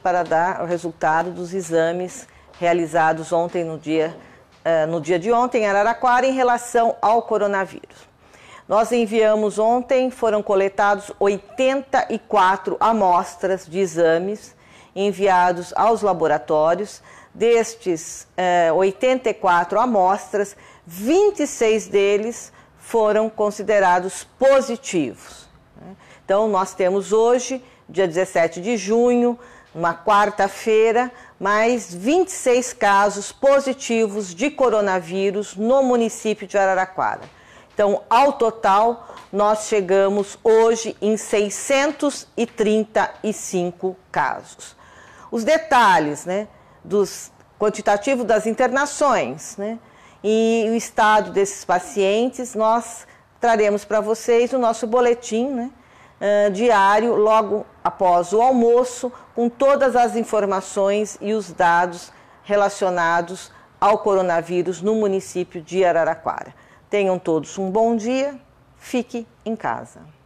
para dar o resultado dos exames realizados ontem no dia, eh, no dia de ontem em Araraquara em relação ao coronavírus. Nós enviamos ontem, foram coletados 84 amostras de exames enviados aos laboratórios. Destes 84 eh, amostras, 26 deles foram considerados positivos. Né? Então, nós temos hoje dia 17 de junho, uma quarta-feira, mais 26 casos positivos de coronavírus no município de Araraquara. Então, ao total, nós chegamos hoje em 635 casos. Os detalhes, né, dos quantitativo das internações, né, e o estado desses pacientes, nós traremos para vocês o nosso boletim, né, uh, diário, logo após o almoço, com todas as informações e os dados relacionados ao coronavírus no município de Araraquara. Tenham todos um bom dia, fique em casa.